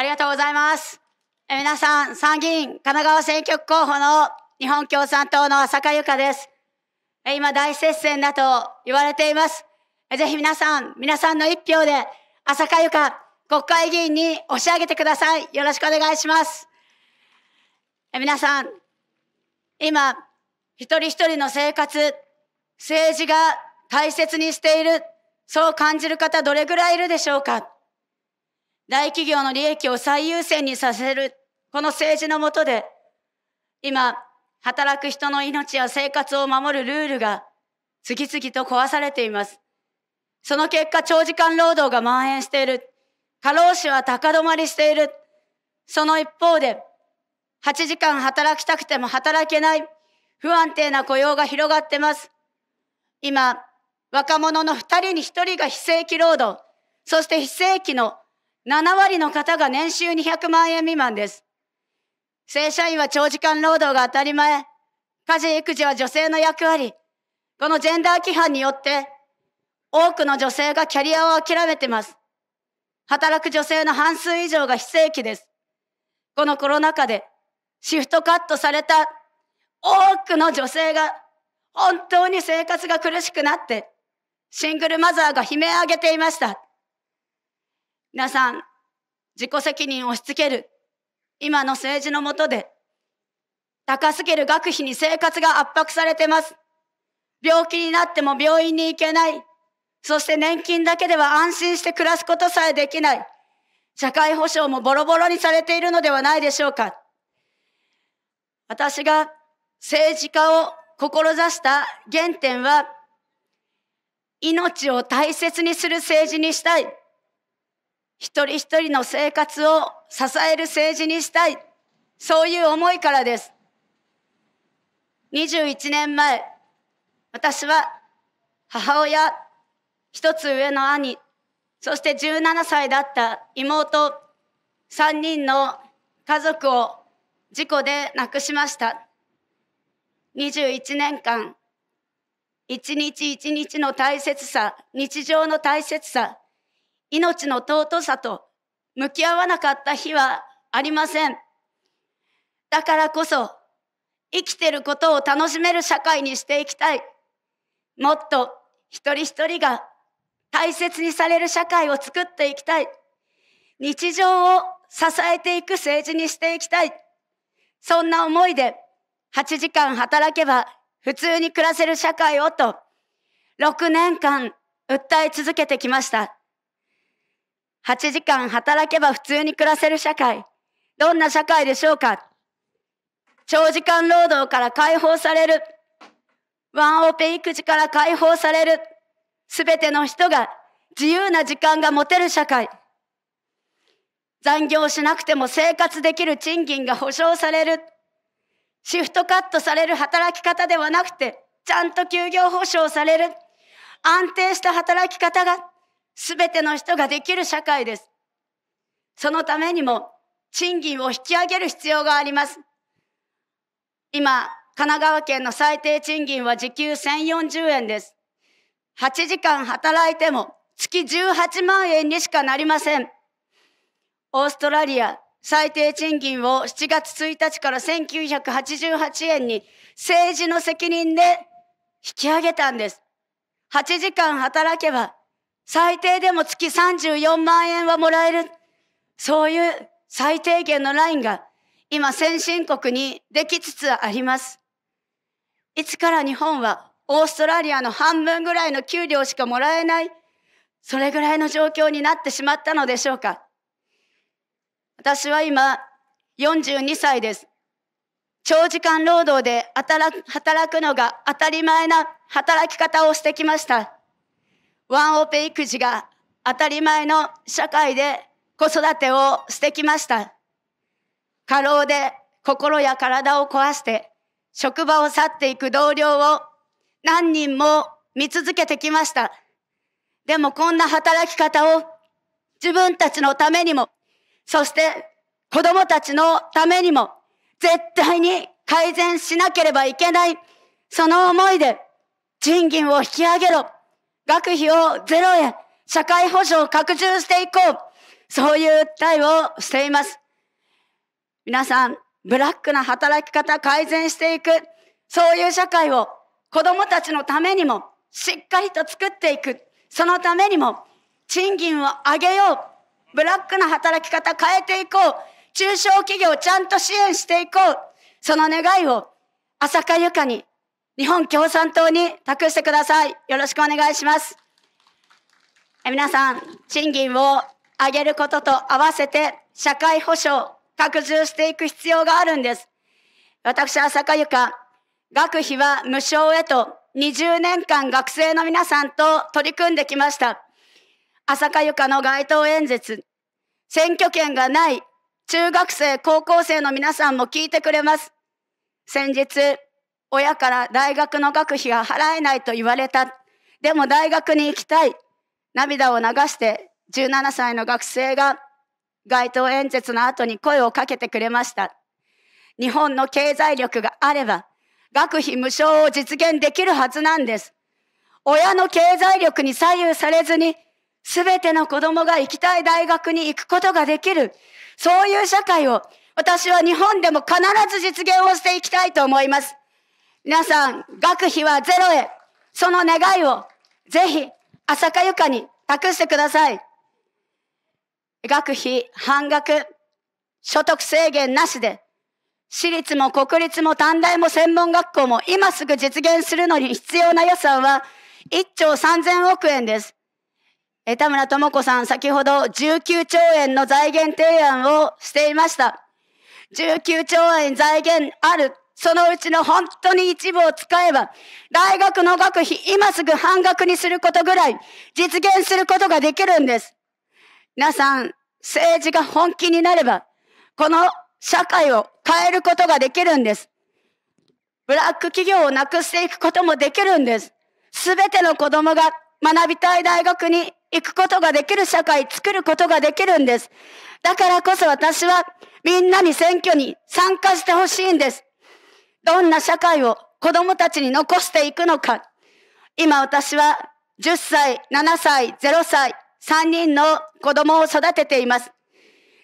ありがとうございます。え皆さん、参議院神奈川選挙区候補の日本共産党の浅香由香です。え今、大接戦だと言われています。えぜひ皆さん、皆さんの一票で浅香由香国会議員に押し上げてください。よろしくお願いします。え皆さん、今、一人一人の生活、政治が大切にしている、そう感じる方どれぐらいいるでしょうか大企業の利益を最優先にさせる、この政治のもとで、今、働く人の命や生活を守るルールが次々と壊されています。その結果、長時間労働が蔓延している。過労死は高止まりしている。その一方で、8時間働きたくても働けない不安定な雇用が広がってます。今、若者の2人に1人が非正規労働、そして非正規の7割の方が年収200万円未満です。正社員は長時間労働が当たり前。家事育児は女性の役割。このジェンダー規範によって、多くの女性がキャリアを諦めてます。働く女性の半数以上が非正規です。このコロナ禍でシフトカットされた多くの女性が本当に生活が苦しくなって、シングルマザーが悲鳴を上げていました。皆さん、自己責任を押し付ける、今の政治の下で、高すぎる学費に生活が圧迫されてます。病気になっても病院に行けない。そして年金だけでは安心して暮らすことさえできない。社会保障もボロボロにされているのではないでしょうか。私が政治家を志した原点は、命を大切にする政治にしたい。一人一人の生活を支える政治にしたい。そういう思いからです。21年前、私は母親、一つ上の兄、そして17歳だった妹、3人の家族を事故で亡くしました。21年間、一日一日の大切さ、日常の大切さ、命の尊さと向き合わなかった日はありません。だからこそ、生きてることを楽しめる社会にしていきたい。もっと一人一人が大切にされる社会を作っていきたい。日常を支えていく政治にしていきたい。そんな思いで8時間働けば普通に暮らせる社会をと6年間訴え続けてきました。8時間働けば普通に暮らせる社会。どんな社会でしょうか長時間労働から解放される。ワンオペ育児から解放される。すべての人が自由な時間が持てる社会。残業しなくても生活できる賃金が保障される。シフトカットされる働き方ではなくて、ちゃんと休業保障される。安定した働き方がすべての人ができる社会です。そのためにも賃金を引き上げる必要があります。今、神奈川県の最低賃金は時給1040円です。8時間働いても月18万円にしかなりません。オーストラリア、最低賃金を7月1日から1988円に政治の責任で引き上げたんです。8時間働けば最低でも月34万円はもらえる。そういう最低限のラインが今先進国にできつつあります。いつから日本はオーストラリアの半分ぐらいの給料しかもらえない、それぐらいの状況になってしまったのでしょうか。私は今42歳です。長時間労働で働くのが当たり前な働き方をしてきました。ワンオペ育児が当たり前の社会で子育てをしてきました。過労で心や体を壊して職場を去っていく同僚を何人も見続けてきました。でもこんな働き方を自分たちのためにも、そして子供たちのためにも絶対に改善しなければいけない。その思いで賃金を引き上げろ。学費をゼロへ、社会保障を拡充していこう。そういう訴えをしています。皆さん、ブラックな働き方改善していく。そういう社会を子供たちのためにもしっかりと作っていく。そのためにも賃金を上げよう。ブラックな働き方変えていこう。中小企業をちゃんと支援していこう。その願いを浅香ゆかに日本共産党に託してください。よろしくお願いします。皆さん、賃金を上げることと合わせて、社会保障、拡充していく必要があるんです。私、浅香由香、学費は無償へと20年間学生の皆さんと取り組んできました。浅香由香の街頭演説、選挙権がない中学生、高校生の皆さんも聞いてくれます。先日、親から大学の学費が払えないと言われた。でも大学に行きたい。涙を流して17歳の学生が街頭演説の後に声をかけてくれました。日本の経済力があれば学費無償を実現できるはずなんです。親の経済力に左右されずに全ての子供が行きたい大学に行くことができる。そういう社会を私は日本でも必ず実現をしていきたいと思います。皆さん、学費はゼロへ。その願いを、ぜひ、朝香ゆかに託してください。学費半額、所得制限なしで、私立も国立も短大も専門学校も今すぐ実現するのに必要な予算は1兆3000億円です。田村智子さん、先ほど19兆円の財源提案をしていました。19兆円財源あるそのうちの本当に一部を使えば、大学の学費今すぐ半額にすることぐらい実現することができるんです。皆さん、政治が本気になれば、この社会を変えることができるんです。ブラック企業をなくしていくこともできるんです。すべての子供が学びたい大学に行くことができる社会作ることができるんです。だからこそ私はみんなに選挙に参加してほしいんです。どんな社会を子供たちに残していくのか。今私は10歳、7歳、0歳、3人の子供を育てています。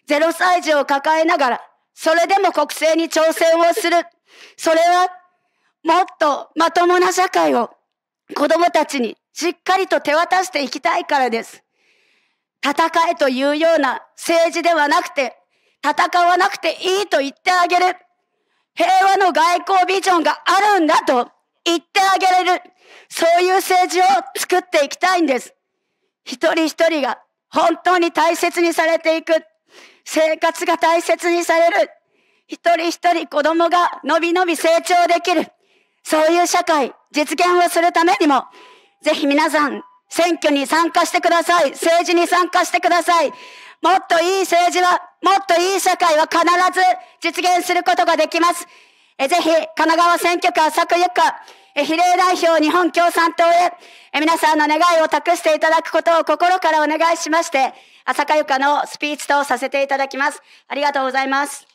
0歳児を抱えながら、それでも国政に挑戦をする。それは、もっとまともな社会を子供たちにしっかりと手渡していきたいからです。戦えというような政治ではなくて、戦わなくていいと言ってあげる。平和の外交ビジョンがあるんだと言ってあげれる、そういう政治を作っていきたいんです。一人一人が本当に大切にされていく。生活が大切にされる。一人一人子供がのびのび成長できる。そういう社会、実現をするためにも、ぜひ皆さん、選挙に参加してください。政治に参加してください。もっといい政治は、もっといい社会は必ず実現することができます。えぜひ、神奈川選挙区浅くゆか、え比例代表日本共産党へ、え皆さんの願いを託していただくことを心からお願いしまして、浅香ゆかのスピーチとさせていただきます。ありがとうございます。